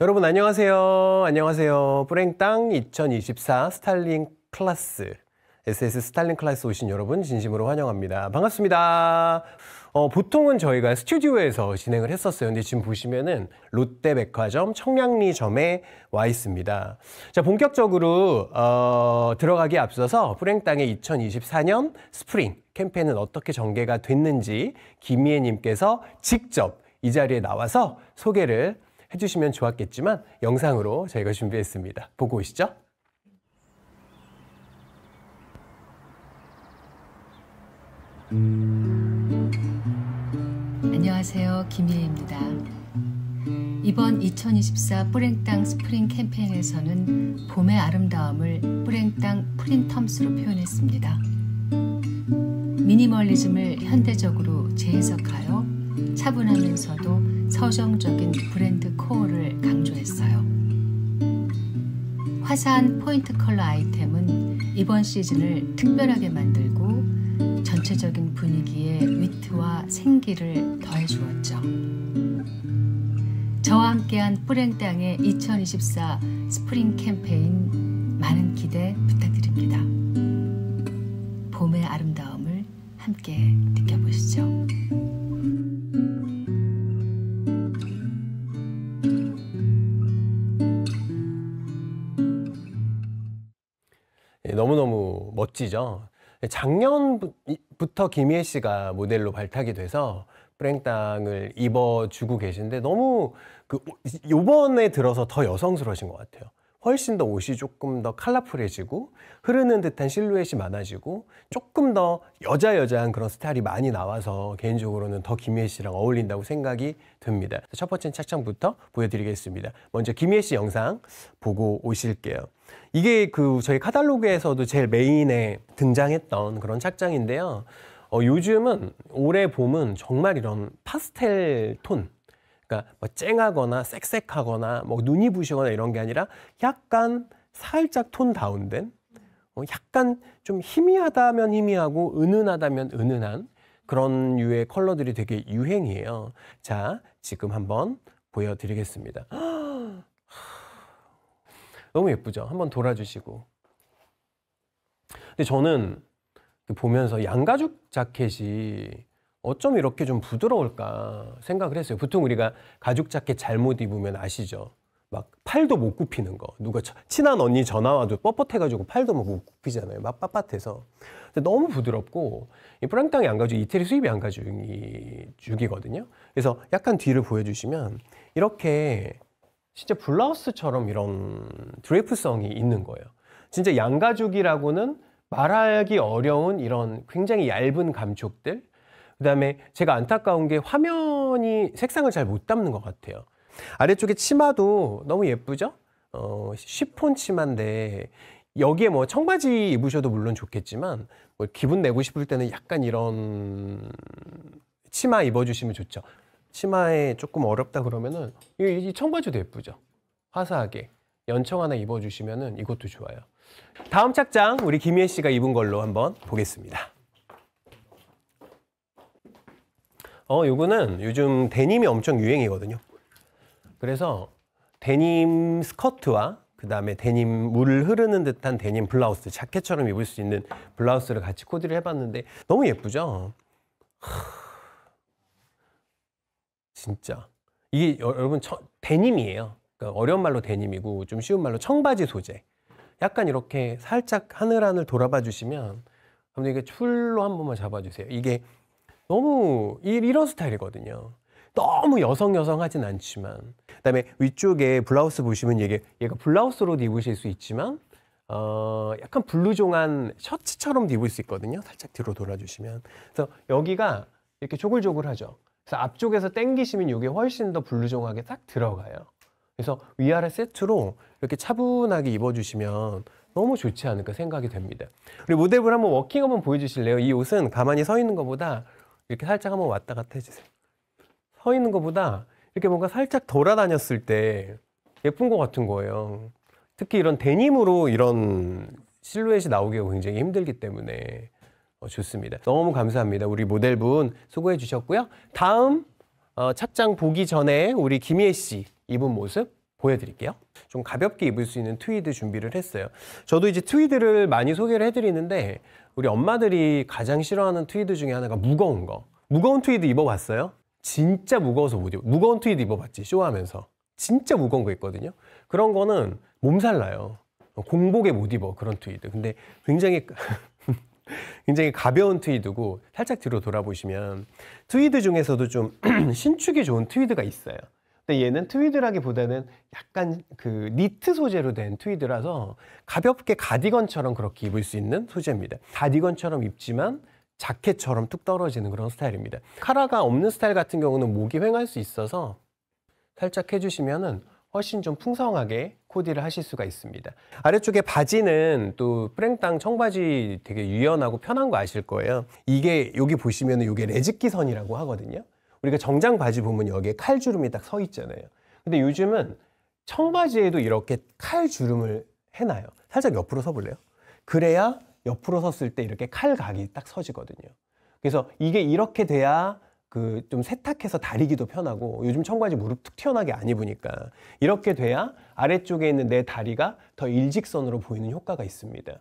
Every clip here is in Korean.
여러분 안녕하세요. 안녕하세요. 뿌랭땅 2024 스타일링 클래스 SS 스타일링 클래스 오신 여러분 진심으로 환영합니다. 반갑습니다. 어, 보통은 저희가 스튜디오에서 진행을 했었어요. 근데 지금 보시면은 롯데백화점 청량리점에 와 있습니다. 자, 본격적으로 어, 들어가기 앞서서 뿌랭땅의 2024년 스프링 캠페인은 어떻게 전개가 됐는지 김희애님께서 직접 이 자리에 나와서 소개를 해주시면 좋았겠지만 영상으로 저희가 준비했습니다. 보고 오시죠. 안녕하세요. 김희애입니다. 이번 2024 뿌랭땅 스프링 캠페인에서는 봄의 아름다움을 뿌랭땅 프린텀스로 표현했습니다. 미니멀리즘을 현대적으로 재해석하여 차분하면서도 서정적인 브랜드 코어를 강조했어요. 화사한 포인트 컬러 아이템은 이번 시즌을 특별하게 만들고 전체적인 분위기에 위트와 생기를 더해 주었죠. 저와 함께한 뿌랭 땅의 2024 스프링 캠페인 많은 기대 부탁드립니다. 봄의 아름다움을 함께 느껴보시죠. 멋지죠. 작년부터 김희애 씨가 모델로 발탁이 돼서 프랭땅을 입어주고 계신데 너무 그 요번에 들어서 더 여성스러우신 것 같아요. 훨씬 더 옷이 조금 더 컬러풀해지고 흐르는 듯한 실루엣이 많아지고 조금 더 여자 여자한 그런 스타일이 많이 나와서 개인적으로는 더 김희애 씨랑 어울린다고 생각이 듭니다. 첫 번째 착장부터 보여드리겠습니다. 먼저 김희애 씨 영상 보고 오실게요. 이게 그 저희 카탈로그에서도 제일 메인에 등장했던 그런 착장인데요. 어, 요즘은 올해 봄은 정말 이런 파스텔 톤 그러니까 뭐 쨍하거나 섹섹하거나 뭐 눈이 부시거나 이런 게 아니라 약간 살짝 톤 다운된 어, 약간 좀 희미하다면 희미하고 은은하다면 은은한 그런 유의 컬러들이 되게 유행이에요. 자, 지금 한번 보여드리겠습니다. 너무 예쁘죠? 한번 돌아주시고. 근데 저는 그 보면서 양가죽 자켓이 어쩜 이렇게 좀 부드러울까 생각을 했어요. 보통 우리가 가죽 자켓 잘못 입으면 아시죠? 막 팔도 못 굽히는 거. 누가 친한 언니 전화 와도 뻣뻣해가지고 팔도 못 굽히잖아요. 막 빳빳해서. 근데 너무 부드럽고 이 프랑땅 양가죽, 이태리 수입 양가죽이 죽이거든요. 그래서 약간 뒤를 보여주시면 이렇게 진짜 블라우스처럼 이런 드레이프성이 있는 거예요. 진짜 양가죽이라고는 말하기 어려운 이런 굉장히 얇은 감촉들. 그다음에 제가 안타까운 게 화면이 색상을 잘 못 담는 것 같아요. 아래쪽에 치마도 너무 예쁘죠? 어, 시폰 치마인데 여기에 뭐 청바지 입으셔도 물론 좋겠지만 뭐 기분 내고 싶을 때는 약간 이런 치마 입어주시면 좋죠. 치마에 조금 어렵다 그러면은 이, 이 청바지도 예쁘죠. 화사하게 연청 하나 입어주시면은 이것도 좋아요. 다음 착장 우리 김예 씨가 입은 걸로 한번 보겠습니다. 어, 요거는 요즘 데님이 엄청 유행이거든요. 그래서 데님 스커트와 그 다음에 데님 물 흐르는 듯한 데님 블라우스 자켓처럼 입을 수 있는 블라우스를 같이 코디를 해봤는데 너무 예쁘죠? 하... 진짜. 이게 여러분 처, 데님이에요. 그러니까 어려운 말로 데님이고 좀 쉬운 말로 청바지 소재. 약간 이렇게 살짝 하늘하늘 돌아봐 주시면 감독님 이게 풀로 한 번만 잡아주세요. 이게 너무 이런 스타일이거든요. 너무 여성 여성하진 않지만 그다음에 위쪽에 블라우스 보시면 이게 얘가 블라우스로 입으실 수 있지만 어 약간 블루종한 셔츠처럼 입을 수 있거든요. 살짝 뒤로 돌아주시면 그래서 여기가 이렇게 조글조글하죠. 그래서 앞쪽에서 땡기시면 이게 훨씬 더블루종하게딱 들어가요. 그래서 위아래 세트로 이렇게 차분하게 입어주시면 너무 좋지 않을까 생각이 됩니다. 우리 모델분 한번 워킹 한번 보여주실래요? 이 옷은 가만히 서 있는 것보다 이렇게 살짝 한번 왔다 갔다 해주세요. 서 있는 것보다 이렇게 뭔가 살짝 돌아다녔을 때 예쁜 것 같은 거예요. 특히 이런 데님으로 이런 실루엣이 나오기가 굉장히 힘들기 때문에 어, 좋습니다. 너무 감사합니다. 우리 모델분 수고해 주셨고요. 다음 어, 착장 보기 전에 우리 김희씨 입은 모습 보여드릴게요. 좀 가볍게 입을 수 있는 트위드 준비를 했어요. 저도 이제 트위드를 많이 소개를 해드리는데 우리 엄마들이 가장 싫어하는 트위드 중에 하나가 무거운 거. 무거운 트위드 입어봤어요? 진짜 무거워서 못 입어. 무거운 트위드 입어봤지, 쇼하면서. 진짜 무거운 거 있거든요. 그런 거는 몸살 나요. 공복에 못 입어, 그런 트위드. 근데 굉장히 굉장히 가벼운 트위드고 살짝 뒤로 돌아보시면 트위드 중에서도 좀 신축이 좋은 트위드가 있어요. 근데 얘는 트위드라기보다는 약간 그 니트 소재로 된 트위드라서 가볍게 가디건처럼 그렇게 입을 수 있는 소재입니다. 가디건처럼 입지만 자켓처럼 뚝 떨어지는 그런 스타일입니다. 카라가 없는 스타일 같은 경우는 목이 휑할수 있어서 살짝 해주시면은 훨씬 좀 풍성하게 코디를 하실 수가 있습니다. 아래쪽에 바지는 또 프랭땅 청바지 되게 유연하고 편한 거 아실 거예요. 이게 여기 보시면 이게 레즈키선이라고 하거든요. 우리가 정장 바지 보면 여기에 칼주름이 딱 서 있잖아요. 근데 요즘은 청바지에도 이렇게 칼주름을 해놔요. 살짝 옆으로 서볼래요? 그래야 옆으로 섰을 때 이렇게 칼각이 딱 서지거든요. 그래서 이게 이렇게 돼야 그좀 세탁해서 다리기도 편하고 요즘 청바지 무릎 툭 튀어나게 안 입으니까 이렇게 돼야 아래쪽에 있는 내 다리가 더 일직선으로 보이는 효과가 있습니다.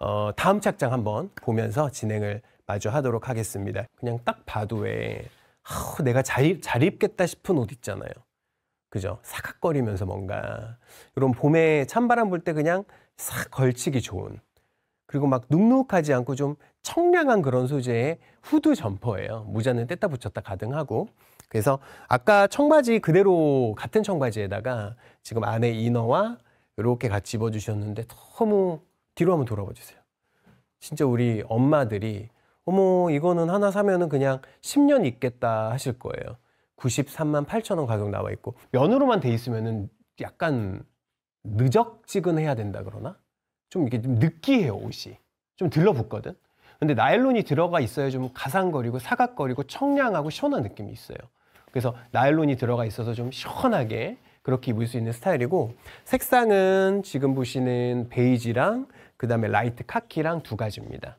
어, 다음 착장 한번 보면서 진행을 마주하도록 하겠습니다. 그냥 딱 봐도 왜 어, 내가 잘, 잘 입겠다 싶은 옷 있잖아요. 그죠? 사각거리면서 뭔가 이런 봄에 찬바람 불 때 그냥 싹 걸치기 좋은 그리고 막 눅눅하지 않고 좀 청량한 그런 소재의 후드 점퍼예요. 모자는 뗐다 붙였다 가등하고 그래서 아까 청바지 그대로 같은 청바지에다가 지금 안에 이너와 이렇게 같이 입어주셨는데 너무 뒤로 한번 돌아봐 주세요. 진짜 우리 엄마들이 어머 이거는 하나 사면은 그냥 10년 있겠다 하실 거예요. 93만 8천 원 가격 나와 있고 면으로만 돼 있으면은 약간 느적지근해야 된다 그러나 좀 이게 좀 느끼해요 옷이 좀 들러붙거든. 근데 나일론이 들어가 있어야 좀 가상거리고 사각거리고 청량하고 시원한 느낌이 있어요. 그래서 나일론이 들어가 있어서 좀 시원하게 그렇게 입을 수 있는 스타일이고 색상은 지금 보시는 베이지랑 그 다음에 라이트 카키랑 두 가지입니다.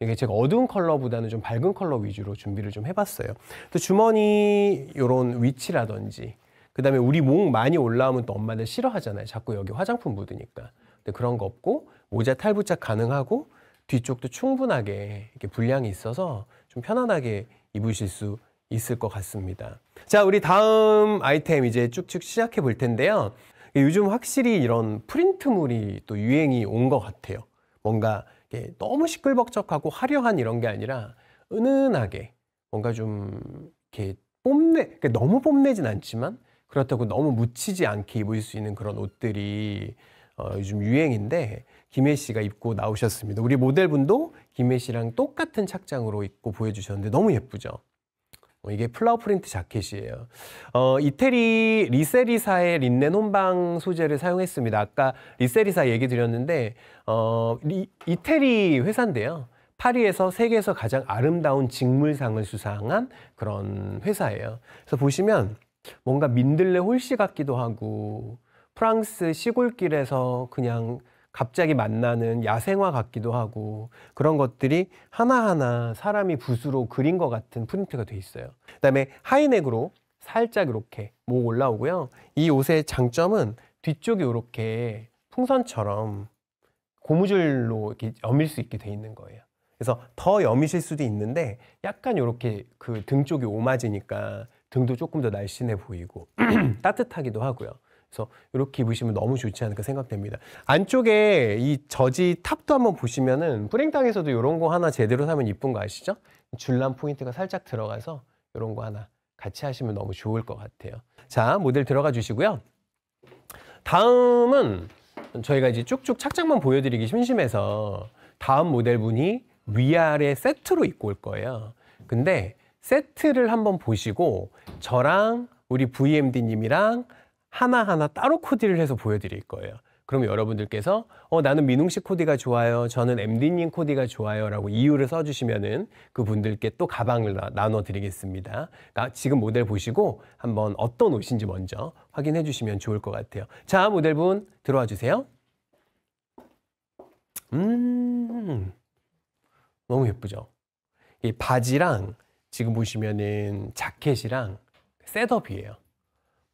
이게 제가 어두운 컬러보다는 좀 밝은 컬러 위주로 준비를 좀 해봤어요. 또 주머니 이런 위치라든지 그 다음에 우리 목 많이 올라오면 또 엄마들 싫어하잖아요. 자꾸 여기 화장품 묻으니까. 근데 그런 거 없고 모자 탈부착 가능하고 뒤쪽도 충분하게 이렇게 분량이 있어서 좀 편안하게 입으실 수 있을 것 같습니다. 자, 우리 다음 아이템 이제 쭉쭉 시작해 볼 텐데요. 요즘 확실히 이런 프린트물이 또 유행이 온 것 같아요. 뭔가 너무 시끌벅적하고 화려한 이런 게 아니라 은은하게 뭔가 좀 이렇게 뽐내, 그러니까 너무 뽐내진 않지만 그렇다고 너무 묻히지 않게 입을 수 있는 그런 옷들이 어, 요즘 유행인데 김혜 씨가 입고 나오셨습니다. 우리 모델분도 김혜 씨랑 똑같은 착장으로 입고 보여주셨는데 너무 예쁘죠. 어, 이게 플라워 프린트 자켓이에요. 어, 이태리 리세리사의 린넨 혼방 소재를 사용했습니다. 아까 리세리사 얘기 드렸는데 어, 리, 이태리 회사인데요. 파리에서 세계에서 가장 아름다운 직물상을 수상한 그런 회사예요. 그래서 보시면 뭔가 민들레 홀씨 같기도 하고 프랑스 시골길에서 그냥 갑자기 만나는 야생화 같기도 하고 그런 것들이 하나하나 사람이 붓으로 그린 것 같은 프린트가 돼 있어요. 그다음에 하이넥으로 살짝 이렇게 목 올라오고요. 이 옷의 장점은 뒤쪽이 이렇게 풍선처럼 고무줄로 이렇게 여밀 수 있게 돼 있는 거예요. 그래서 더 여미실 수도 있는데 약간 이렇게 그 등 쪽이 오마지니까 등도 조금 더 날씬해 보이고 따뜻하기도 하고요. 그래서 이렇게 입으시면 너무 좋지 않을까 생각됩니다. 안쪽에 이 저지 탑도 한번 보시면은 뿌링땅에서도 이런 거 하나 제대로 사면 이쁜 거 아시죠? 줄란 포인트가 살짝 들어가서 이런 거 하나 같이 하시면 너무 좋을 것 같아요. 자, 모델 들어가 주시고요. 다음은 저희가 이제 쭉쭉 착장만 보여드리기 심심해서 다음 모델분이 위아래 세트로 입고 올 거예요. 근데 세트를 한번 보시고 저랑 우리 VMD님이랑 하나하나 따로 코디를 해서 보여드릴 거예요. 그럼 여러분들께서 어 나는 민웅 씨 코디가 좋아요. 저는 MD님 코디가 좋아요라고 이유를 써주시면은 그분들께 또 가방을 나, 눠드리겠습니다 그러니까 지금 모델 보시고 한번 어떤 옷인지 먼저 확인해 주시면 좋을 것 같아요. 자 모델분 들어와 주세요. 음 너무 예쁘죠. 이 바지랑 지금 보시면은 자켓이랑 셋업이에요.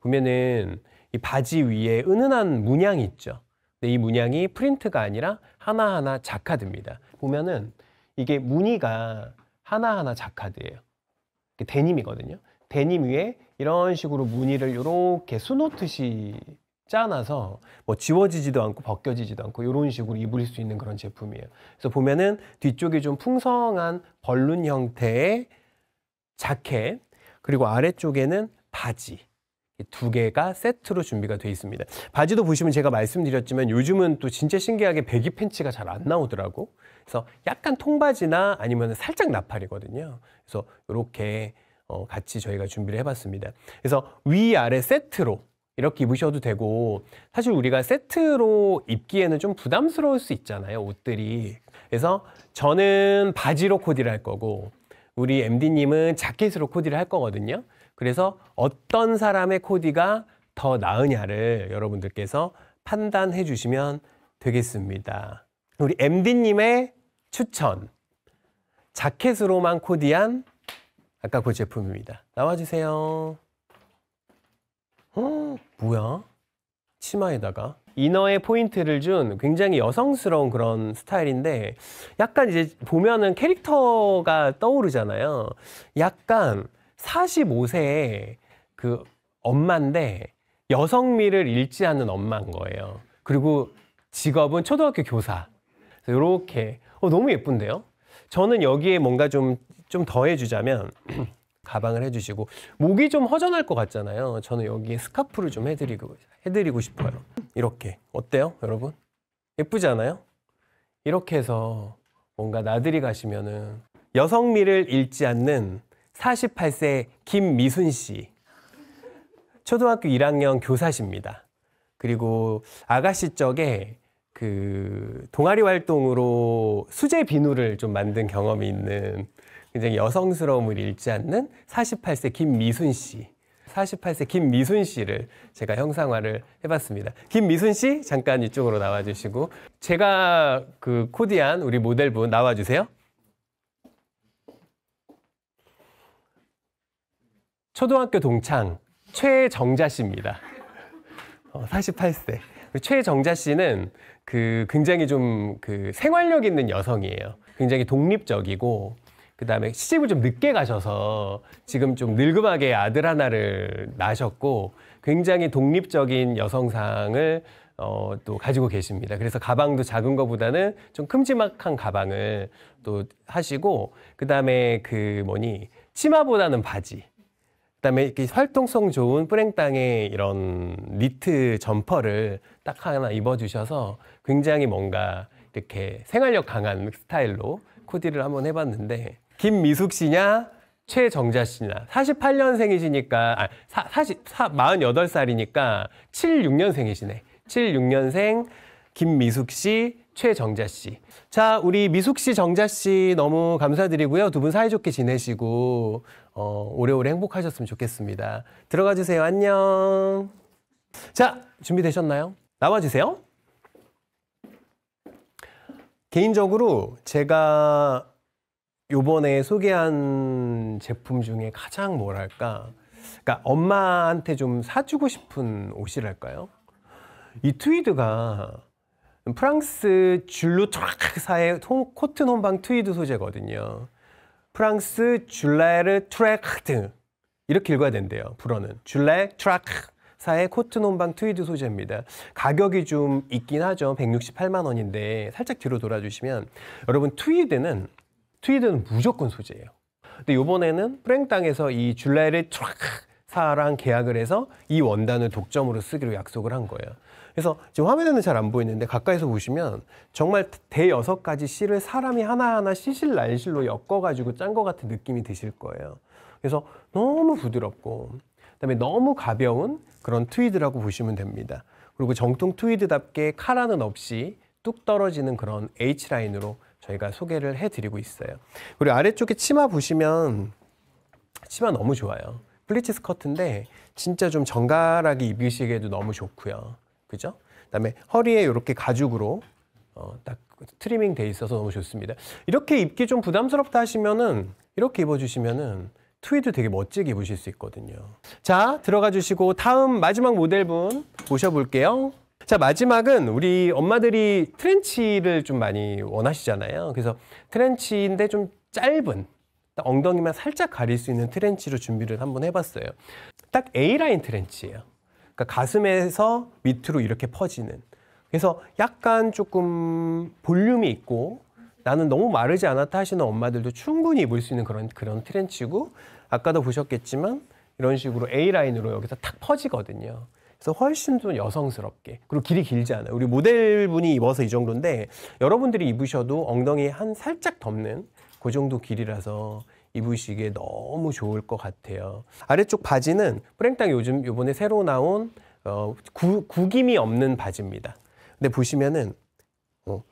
보면은 이 바지 위에 은은한 문양이 있죠. 근데 이 문양이 프린트가 아니라 하나하나 자카드입니다. 보면은 이게 무늬가 하나하나 자카드예요. 데님이거든요. 데님 위에 이런 식으로 무늬를 이렇게 수놓듯이 짜놔서 뭐 지워지지도 않고 벗겨지지도 않고 이런 식으로 입을 수 있는 그런 제품이에요. 그래서 보면은 뒤쪽이좀 풍성한 벌룬 형태의 자켓 그리고 아래쪽에는 바지 두 개가 세트로 준비가 되어 있습니다. 바지도 보시면 제가 말씀드렸지만 요즘은 또 진짜 신기하게 배기 팬츠가 잘 안 나오더라고. 그래서 약간 통바지나 아니면 살짝 나팔이거든요. 그래서 이렇게 어 같이 저희가 준비를 해봤습니다. 그래서 위아래 세트로 이렇게 입으셔도 되고 사실 우리가 세트로 입기에는 좀 부담스러울 수 있잖아요 옷들이 그래서 저는 바지로 코디를 할 거고 우리 MD님은 자켓으로 코디를 할 거거든요 그래서 어떤 사람의 코디가 더 나으냐를 여러분들께서 판단해 주시면 되겠습니다. 우리 MD님의 추천. 자켓으로만 코디한 아까 그 제품입니다. 나와주세요. 어, 뭐야? 치마에다가 이너의 포인트를 준 굉장히 여성스러운 그런 스타일인데 약간 이제 보면은 캐릭터가 떠오르잖아요. 약간 45세의 그 엄마인데 여성미를 잃지 않는 엄마인 거예요. 그리고 직업은 초등학교 교사. 이렇게 어, 너무 예쁜데요. 저는 여기에 뭔가 좀 좀 더해주자면 가방을 해주시고 목이 좀 허전할 것 같잖아요. 저는 여기에 스카프를 좀 해드리고 해드리고 싶어요. 이렇게 어때요, 여러분? 예쁘지 않아요? 이렇게 해서 뭔가 나들이 가시면은 여성미를 잃지 않는 48세 김미순 씨. 초등학교 1학년 교사십니다. 그리고 아가씨 쪽에 그 동아리 활동으로 수제 비누를 좀 만든 경험이 있는 굉장히 여성스러움을 잃지 않는 48세 김미순 씨. 48세 김미순 씨를 제가 형상화를 해봤습니다. 김미순 씨 잠깐 이쪽으로 나와주시고 제가 그 코디한 우리 모델분 나와주세요. 초등학교 동창 최정자 씨입니다. 어, 48세. 최정자 씨는 그 굉장히 좀 그 생활력 있는 여성이에요. 굉장히 독립적이고 그다음에 시집을 좀 늦게 가셔서 지금 좀 늙음하게 아들 하나를 낳으셨고 굉장히 독립적인 여성상을 어, 또 가지고 계십니다. 그래서 가방도 작은 것보다는좀 큼지막한 가방을 또 하시고 그다음에 그 뭐니 치마보다는 바지 그다음에 이렇게 활동성 좋은 뿌랭 땅의 이런 니트 점퍼를 딱 하나 입어주셔서 굉장히 뭔가 이렇게 생활력 강한 스타일로 코디를 한번 해봤는데 김미숙 씨냐 최정자 씨냐 48년생이시니까 아, 40, 48살이니까 76년생이시네 76년생 김미숙 씨 최정자 씨. 자, 우리 미숙 씨, 정자 씨 너무 감사드리고요. 두 분 사이좋게 지내시고 어, 오래오래 행복하셨으면 좋겠습니다. 들어가 주세요. 안녕. 자, 준비되셨나요? 나와 주세요. 개인적으로 제가 요번에 소개한 제품 중에 가장 뭐랄까? 그러니까 엄마한테 좀 사주고 싶은 옷이랄까요? 이 트위드가 프랑스 줄로 트랙사의 코트논방 트위드 소재거든요. 프랑스 줄레르 트랙트 이렇게 읽어야 된대요. 불어는 줄레 트랙사의 코트논방 트위드 소재입니다. 가격이 좀 있긴 하죠. 168만 원인데 살짝 뒤로 돌아주시면 여러분 트위드는 트위드는 무조건 소재예요. 근데 요번에는 프랭땅에서 이 줄레르 트랙사랑 계약을 해서 이 원단을 독점으로 쓰기로 약속을 한 거예요. 그래서 지금 화면에는 잘 안 보이는데 가까이서 보시면 정말 대 여섯 가지 씨를 사람이 하나하나 씨실 날실로 엮어가지고 짠 것 같은 느낌이 드실 거예요. 그래서 너무 부드럽고 그다음에 너무 가벼운 그런 트위드라고 보시면 됩니다. 그리고 정통 트위드답게 카라는 없이 뚝 떨어지는 그런 H 라인으로 저희가 소개를 해드리고 있어요. 그리고 아래쪽에 치마 보시면 치마 너무 좋아요. 플리츠 스커트인데 진짜 좀 정갈하게 입으시기에도 너무 좋고요. 그죠? 그다음에 허리에 이렇게 가죽으로 어, 딱 트리밍 돼 있어서 너무 좋습니다. 이렇게 입기 좀 부담스럽다 하시면은 이렇게 입어주시면은 트위드 되게 멋지게 입으실 수 있거든요. 자 들어가 주시고 다음 마지막 모델분 모셔볼게요. 자 마지막은 우리 엄마들이 트렌치를 좀 많이 원하시잖아요. 그래서 트렌치인데 좀 짧은 엉덩이만 살짝 가릴 수 있는 트렌치로 준비를 한번 해봤어요. 딱 A라인 트렌치예요. 그러니까 가슴에서 밑으로 이렇게 퍼지는. 그래서 약간 조금 볼륨이 있고 나는 너무 마르지 않았다 하시는 엄마들도 충분히 입을 수 있는 그런 그런 트렌치고 아까도 보셨겠지만 이런 식으로 A 라인으로 여기서 탁 퍼지거든요. 그래서 훨씬 좀 여성스럽게 그리고 길이 길지 않아요. 우리 모델분이 입어서 이 정도인데 여러분들이 입으셔도 엉덩이 한 살짝 덮는 그 정도 길이라서 입으시기에 너무 좋을 것 같아요. 아래쪽 바지는 프랭땅 요즘 요번에 새로 나온 어, 구, 구김이 없는 바지입니다. 근데 보시면은 어,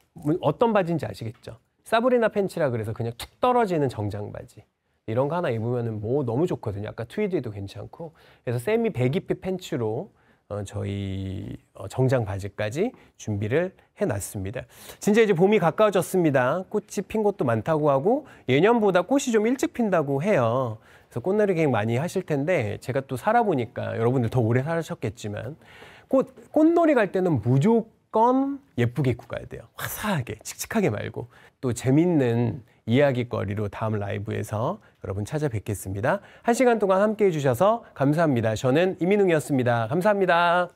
어떤 바지인지 아시겠죠? 사브리나 팬츠라 그래서 그냥 툭 떨어지는 정장 바지. 이런 거 하나 입으면은 뭐 너무 좋거든요. 아까 트위드도 에 괜찮고. 그래서 세미 배기핏 팬츠로 어, 저희 어, 정장 바지까지 준비를 해놨습니다. 진짜 이제 봄이 가까워졌습니다. 꽃이 핀 곳도 많다고 하고 예년보다 꽃이 좀 일찍 핀다고 해요. 그래서 꽃놀이 계획 많이 하실 텐데 제가 또 살아보니까 여러분들 더 오래 살으셨겠지만 꽃, 꽃놀이 갈 때는 무조건 예쁘게 입고 가야 돼요. 화사하게, 칙칙하게 말고 또 재밌는 이야기거리로 다음 라이브에서 여러분 찾아뵙겠습니다. 한 시간 동안 함께 해주셔서 감사합니다. 저는 이민웅이었습니다. 감사합니다.